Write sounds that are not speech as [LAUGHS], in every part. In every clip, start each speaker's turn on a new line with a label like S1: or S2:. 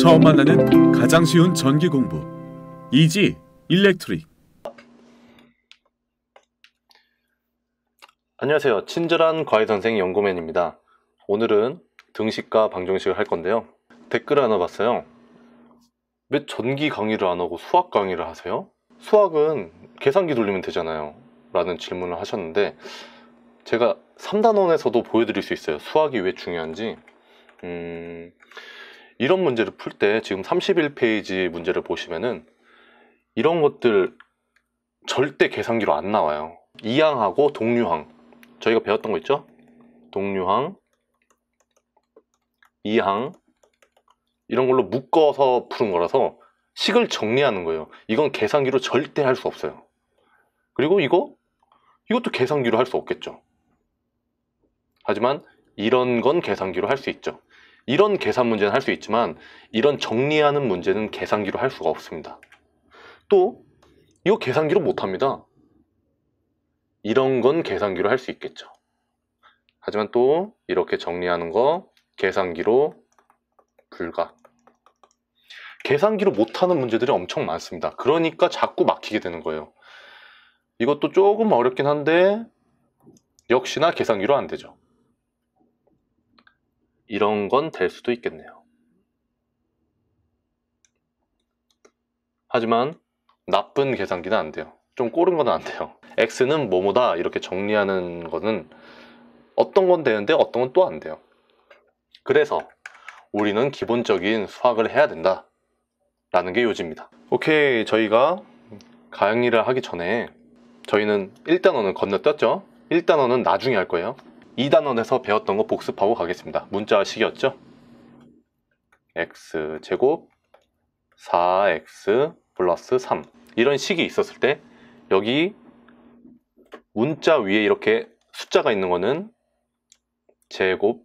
S1: 처음 만나는 가장 쉬운 전기 공부 이지 일렉트릭 안녕하세요. 친절한 과외 선생 연구맨입니다. 오늘은 등식과 방정식을 할 건데요. 댓글을 하나 봤어요. 왜 전기 강의를 안 하고 수학 강의를 하세요? 수학은 계산기 돌리면 되잖아요. 라는 질문을 하셨는데 제가 3단원에서도 보여드릴 수 있어요. 수학이 왜 중요한지. 음... 이런 문제를 풀 때 지금 31페이지 문제를 보시면은 이런 것들 절대 계산기로 안 나와요 이항하고 동류항 저희가 배웠던 거 있죠? 동류항, 이항 이런 걸로 묶어서 푸는 거라서 식을 정리하는 거예요 이건 계산기로 절대 할 수 없어요 그리고 이거 이것도 계산기로 할 수 없겠죠 하지만 이런 건 계산기로 할 수 있죠 이런 계산 문제는 할 수 있지만 이런 정리하는 문제는 계산기로 할 수가 없습니다. 또 이거 계산기로 못합니다. 이런 건 계산기로 할 수 있겠죠. 하지만 또 이렇게 정리하는 거 계산기로 불가. 계산기로 못하는 문제들이 엄청 많습니다. 그러니까 자꾸 막히게 되는 거예요. 이것도 조금 어렵긴 한데 역시나 계산기로 안 되죠. 이런 건 될 수도 있겠네요. 하지만 나쁜 계산기는 안 돼요. 좀 꼬른 건 안 돼요. X는 뭐뭐다 이렇게 정리하는 거는 어떤 건 되는데 어떤 건 또 안 돼요. 그래서 우리는 기본적인 수학을 해야 된다 라는 게 요지입니다. 오케이 저희가 가 강의를 하기 전에 저희는 1단원은 건너뛰었죠? 1단원은 나중에 할 거예요. 2단원에서 배웠던 거 복습하고 가겠습니다. 문자식이었죠? x제곱 4x 플러스 3 이런 식이 있었을 때 여기 문자 위에 이렇게 숫자가 있는 거는 제곱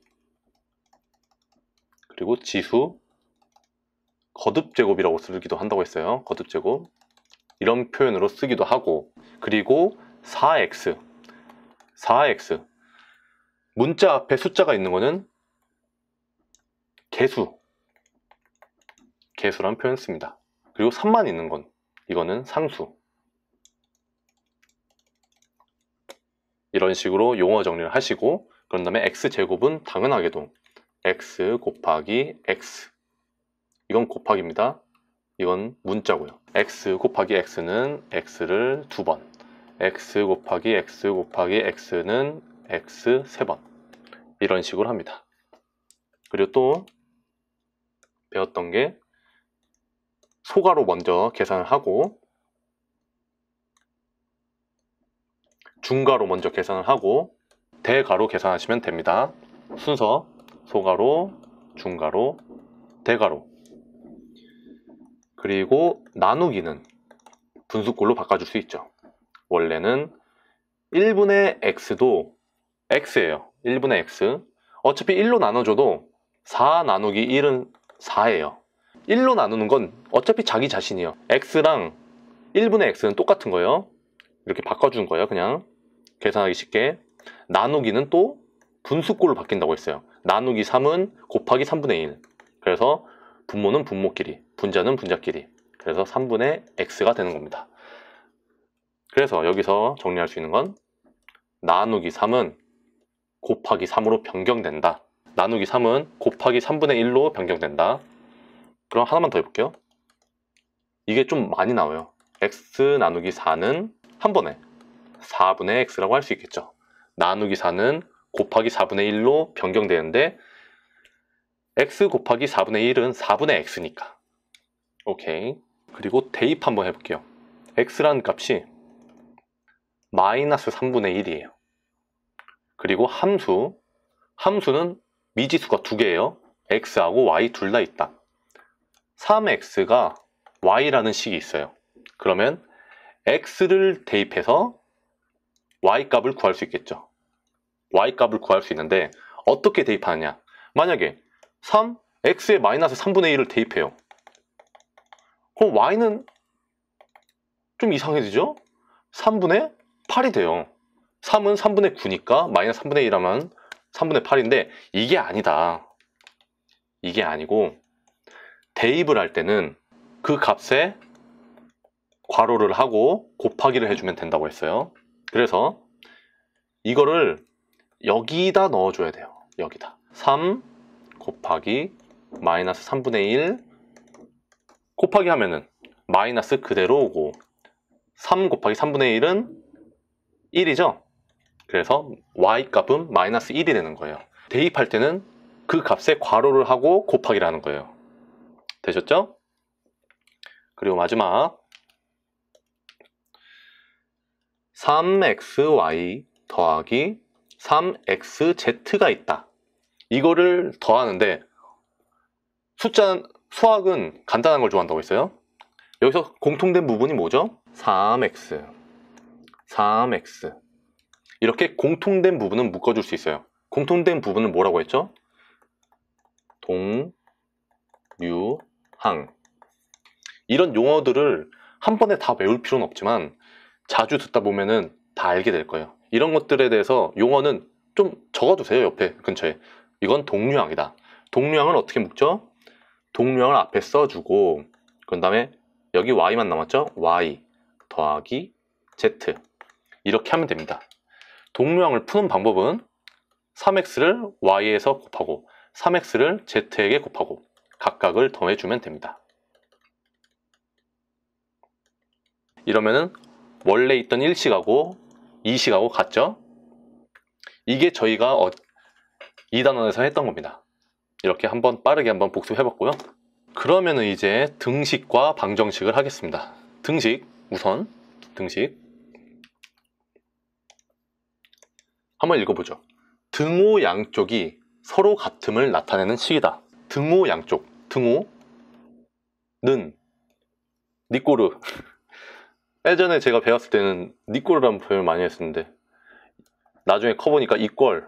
S1: 그리고 지수 거듭제곱이라고 쓰기도 한다고 했어요. 거듭제곱 이런 표현으로 쓰기도 하고 그리고 4x 4x 문자 앞에 숫자가 있는 거는 개수 개수란 표현 씁니다 그리고 3만 있는 건 이거는 상수 이런 식으로 용어 정리를 하시고 그런 다음에 x제곱은 당연하게도 x 곱하기 x 이건 곱하기입니다 이건 문자고요 x 곱하기 x는 x를 두번 x 곱하기 x 곱하기 x는 x 3번 이런 식으로 합니다. 그리고 또 배웠던 게 소가로 먼저 계산을 하고 중가로 먼저 계산을 하고 대가로 계산하시면 됩니다. 순서 소가로, 중가로, 대가로 그리고 나누기는 분수꼴로 바꿔줄 수 있죠. 원래는 1분의 x도 x예요. 1분의 x. 어차피 1로 나눠줘도 4 나누기 1은 4예요. 1로 나누는 건 어차피 자기 자신이요 x랑 1분의 x는 똑같은 거예요. 이렇게 바꿔준 거예요. 그냥 계산하기 쉽게. 나누기는 또 분수꼴로 바뀐다고 했어요. 나누기 3은 곱하기 3분의 1. 그래서 분모는 분모끼리, 분자는 분자끼리. 그래서 3분의 x가 되는 겁니다. 그래서 여기서 정리할 수 있는 건 나누기 3은 곱하기 3으로 변경된다. 나누기 3은 곱하기 3분의 1로 변경된다. 그럼 하나만 더 해볼게요. 이게 좀 많이 나와요. x 나누기 4는 한 번에 4분의 x라고 할 수 있겠죠. 나누기 4는 곱하기 4분의 1로 변경되는데 x 곱하기 4분의 1은 4분의 x니까 오케이 그리고 대입 한번 해볼게요 x라는 값이 마이너스 3분의 1이에요 그리고 함수. 함수는 미지수가 두 개예요. x하고 y 둘 다 있다. 3x가 y라는 식이 있어요. 그러면 x를 대입해서 y값을 구할 수 있겠죠. y값을 구할 수 있는데 어떻게 대입하느냐. 만약에 3, x의 마이너스 3분의 1을 대입해요. 그럼 y는 좀 이상해지죠? 3분의 8이 돼요. 3은 3분의 9니까 마이너스 3분의 1하면 3분의 8인데 이게 아니다. 이게 아니고 대입을 할 때는 그 값에 괄호를 하고 곱하기를 해주면 된다고 했어요. 그래서 이거를 여기다 넣어줘야 돼요. 여기다. 3 곱하기 마이너스 3분의 1 곱하기 하면은 마이너스 그대로 오고 3 곱하기 3분의 1은 1이죠? 그래서 y 값은 마이너스 1이 되는 거예요. 대입할 때는 그 값에 괄호를 하고 곱하기라는 거예요. 되셨죠? 그리고 마지막 3xy 더하기 3xz가 있다. 이거를 더하는데 숫자 수학은 간단한 걸 좋아한다고 했어요. 여기서 공통된 부분이 뭐죠? 3x 3x 이렇게 공통된 부분은 묶어줄 수 있어요. 공통된 부분은 뭐라고 했죠? 동, 류, 항. 이런 용어들을 한 번에 다 외울 필요는 없지만 자주 듣다 보면은 다 알게 될 거예요. 이런 것들에 대해서 용어는 좀 적어두세요, 옆에, 근처에. 이건 동류항이다. 동류항은 어떻게 묶죠? 동류항을 앞에 써주고 그 다음에 여기 y만 남았죠? y 더하기 z 이렇게 하면 됩니다. 동명을 푸는 방법은 3x를 y에서 곱하고 3x를 z에게 곱하고 각각을 더해주면 됩니다. 이러면은 원래 있던 1식하고 2식하고 같죠? 이게 저희가 어, 2단원에서 했던 겁니다. 이렇게 한번 빠르게 한번 복습해봤고요. 그러면은 이제 등식과 방정식을 하겠습니다. 등식 우선 등식 한번 읽어보죠. 등호 양쪽이 서로 같음을 나타내는 시기다 등호 양쪽, 등호는 니꼬르. [LAUGHS] 예전에 제가 배웠을 때는 니꼬르라는 표현을 많이 했었는데 나중에 커보니까 이꼴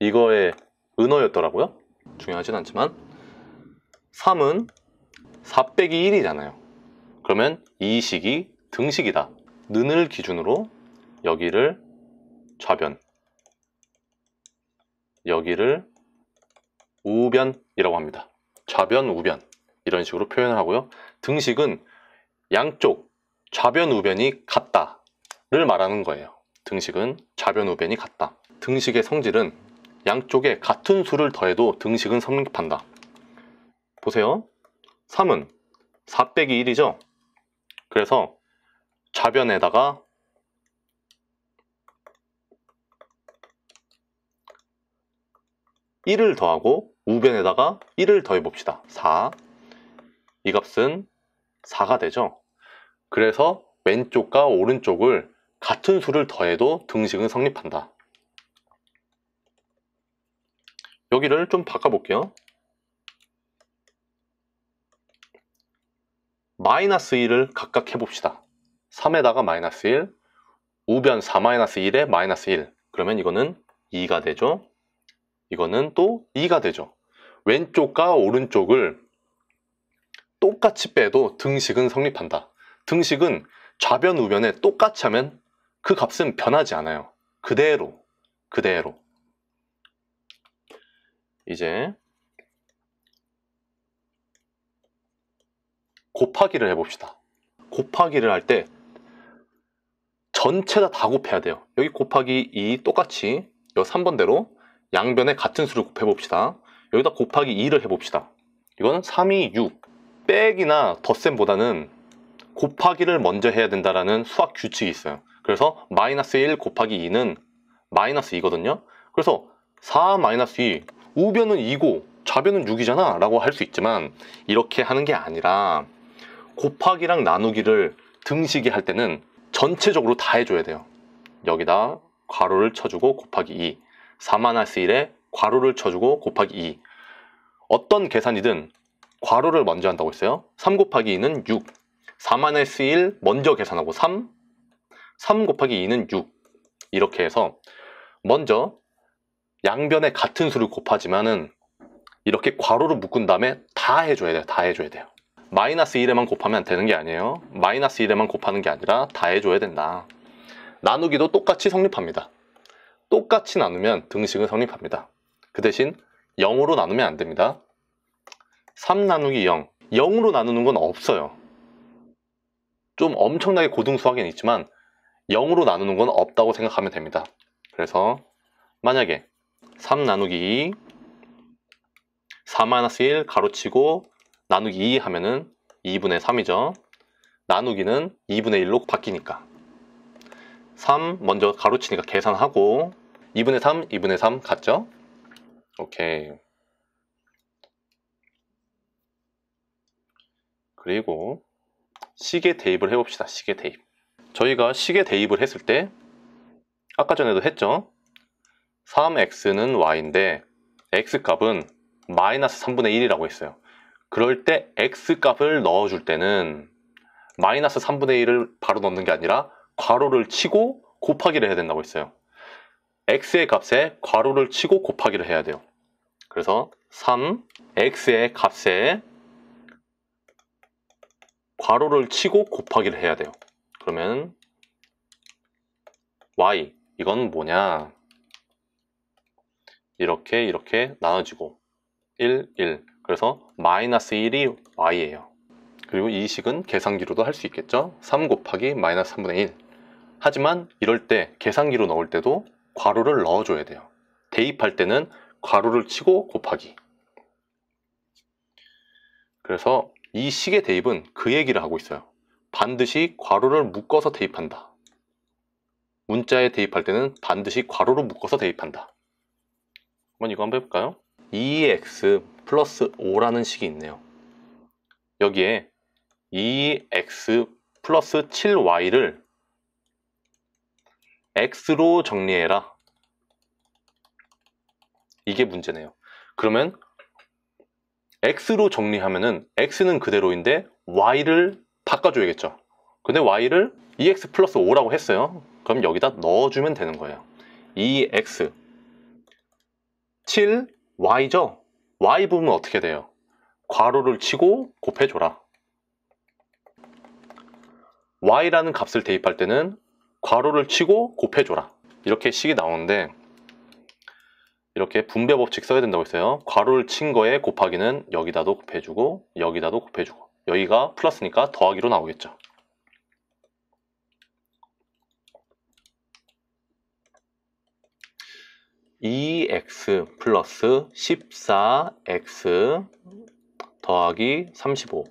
S1: 이거의 은어였더라고요. 중요하진 않지만 3은 4 빼기 1이잖아요. 그러면 이 식이 등식이다. 는을 기준으로 여기를 좌변 여기를 우변이라고 합니다. 좌변, 우변 이런 식으로 표현을 하고요. 등식은 양쪽 좌변, 우변이 같다를 말하는 거예요. 등식은 좌변, 우변이 같다. 등식의 성질은 양쪽에 같은 수를 더해도 등식은 성립한다. 보세요. 3은 4 빼기 1이죠. 그래서 좌변에다가 1을 더하고 우변에다가 1을 더해봅시다. 4. 이 값은 4가 되죠. 그래서 왼쪽과 오른쪽을 같은 수를 더해도 등식은 성립한다. 여기를 좀 바꿔볼게요. 마이너스 1을 각각 해봅시다. 3에다가 마이너스 1, 우변 4-1에 마이너스 1. 그러면 이거는 2가 되죠. 이거는 또 2가 되죠. 왼쪽과 오른쪽을 똑같이 빼도 등식은 성립한다. 등식은 좌변 우변에 똑같이 하면 그 값은 변하지 않아요. 그대로, 그대로. 이제 곱하기를 해봅시다. 곱하기를 할 때 전체 다다 곱해야 돼요. 여기 곱하기 2 똑같이 3번대로 양변에 같은 수를 곱해봅시다. 여기다 곱하기 2를 해봅시다. 이건 3이 6. 빼기나 덧셈보다는 곱하기를 먼저 해야 된다라는 수학 규칙이 있어요. 그래서 마이너스 1 곱하기 2는 마이너스 2거든요. 그래서 4 마이너스 2, 우변은 2고 좌변은 6이잖아 라고 할 수 있지만 이렇게 하는 게 아니라 곱하기랑 나누기를 등식이 할 때는 전체적으로 다 해줘야 돼요. 여기다 괄호를 쳐주고 곱하기 2 4-1에 괄호를 쳐주고 곱하기 2 어떤 계산이든 괄호를 먼저 한다고 했어요 3 곱하기 2는 6 4-1 먼저 계산하고 3 3 곱하기 2는 6 이렇게 해서 먼저 양변에 같은 수를 곱하지만은 이렇게 괄호로 묶은 다음에 다 해줘야 돼요 다 해줘야 돼요 마이너스 1에만 곱하면 되는 게 아니에요 마이너스 1에만 곱하는 게 아니라 다 해줘야 된다 나누기도 똑같이 성립합니다 똑같이 나누면 등식은 성립합니다. 그 대신 0으로 나누면 안 됩니다. 3 나누기 0, 0으로 나누는 건 없어요. 좀 엄청나게 고등수학에는 있지만 0으로 나누는 건 없다고 생각하면 됩니다. 그래서 만약에 3 나누기 2, 4-1 가로치고 나누기 2 하면은 2분의 3이죠. 나누기는 2분의 1로 바뀌니까 3 먼저 가로치니까 계산하고 2분의 3, 2분의 3 같죠? 오케이. 그리고 시계 대입을 해봅시다. 시계 대입. 저희가 시계 대입을 했을 때 아까 전에도 했죠? 3x는 y인데 x값은 마이너스 3분의 1이라고 했어요. 그럴 때 x값을 넣어줄 때는 마이너스 3분의 1을 바로 넣는 게 아니라 괄호를 치고 곱하기를 해야 된다고 했어요. x의 값에 괄호를 치고 곱하기를 해야 돼요. 그래서 3, x의 값에 괄호를 치고 곱하기를 해야 돼요. 그러면 y, 이건 뭐냐? 이렇게 이렇게 나눠지고 1, 1. 그래서 마이너스 1이 y예요. 그리고 이 식은 계산기로도 할 수 있겠죠? 3 곱하기 마이너스 3분의 1. 하지만 이럴 때 계산기로 넣을 때도 괄호를 넣어줘야 돼요. 대입할 때는 괄호를 치고 곱하기. 그래서 이 식의 대입은 그 얘기를 하고 있어요. 반드시 괄호를 묶어서 대입한다. 문자에 대입할 때는 반드시 괄호로 묶어서 대입한다. 한번 이거 한번 해볼까요? e x 플러스 5라는 식이 있네요. 여기에 e x 플러스 7y를 x로 정리해라. 이게 문제네요. 그러면 x로 정리하면은 x는 그대로인데 y를 바꿔줘야겠죠. 근데 y를 e x 플러스 5라고 했어요. 그럼 여기다 넣어주면 되는 거예요. e x 7 y죠? y 부분은 어떻게 돼요? 괄호를 치고 곱해줘라. y라는 값을 대입할 때는 괄호를 치고 곱해줘라 이렇게 식이 나오는데 이렇게 분배 법칙 써야 된다고 했어요 괄호를 친 거에 곱하기는 여기다도 곱해주고 여기다도 곱해주고 여기가 플러스니까 더하기로 나오겠죠 e x 플러스 14x 더하기 35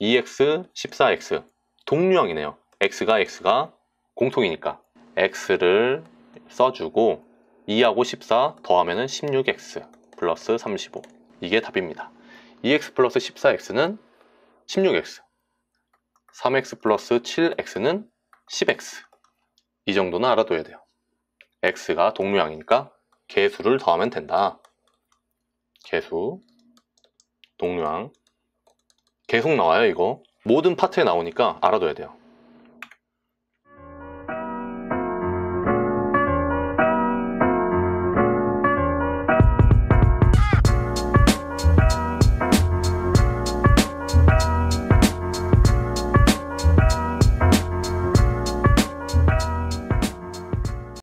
S1: 2x 14x 동류형이네요 x가 x가 공통이니까 x를 써주고 2하고 14 더하면 16x 플러스 35 이게 답입니다. 2x 플러스 14x는 16x 3x 플러스 7x는 10x 이 정도는 알아둬야 돼요. x가 동료항이니까 개수를 더하면 된다. 개수 동료항 계속 나와요 이거 모든 파트에 나오니까 알아둬야 돼요.